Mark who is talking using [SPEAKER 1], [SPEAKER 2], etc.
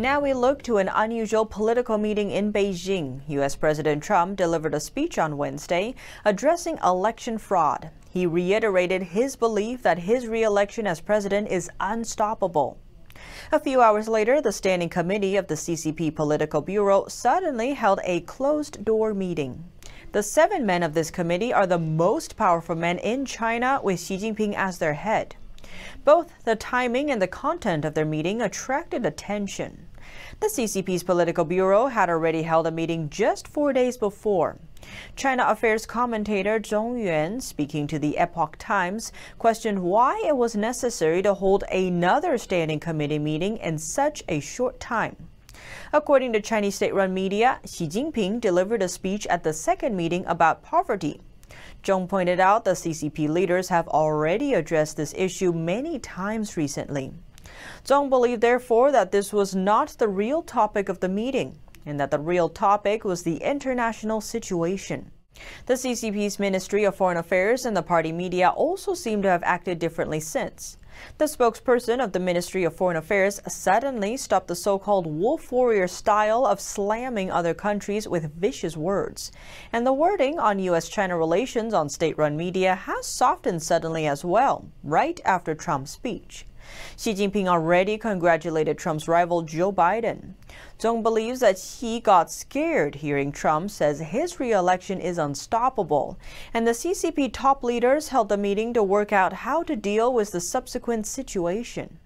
[SPEAKER 1] Now we look to an unusual political meeting in Beijing. U.S. President Trump delivered a speech on Wednesday addressing election fraud. He reiterated his belief that his reelection as president is unstoppable. A few hours later, the Standing Committee of the CCP Political Bureau suddenly held a closed-door meeting. The seven men of this committee are the most powerful men in China with Xi Jinping as their head. Both the timing and the content of their meeting attracted attention. The CCP's political bureau had already held a meeting just four days before. China affairs commentator Zhong Yuan, speaking to the Epoch Times, questioned why it was necessary to hold another standing committee meeting in such a short time. According to Chinese state-run media, Xi Jinping delivered a speech at the second meeting about poverty. Zhong pointed out the CCP leaders have already addressed this issue many times recently. Zhong believed, therefore, that this was not the real topic of the meeting and that the real topic was the international situation. The CCP's Ministry of Foreign Affairs and the party media also seem to have acted differently since. The spokesperson of the Ministry of Foreign Affairs suddenly stopped the so-called wolf warrior style of slamming other countries with vicious words. And the wording on U.S.-China relations on state-run media has softened suddenly as well, right after Trump's speech. Xi Jinping already congratulated Trump's rival Joe Biden. Zhong believes that he got scared hearing Trump says his re-election is unstoppable, and the CCP top leaders held a meeting to work out how to deal with the subsequent situation.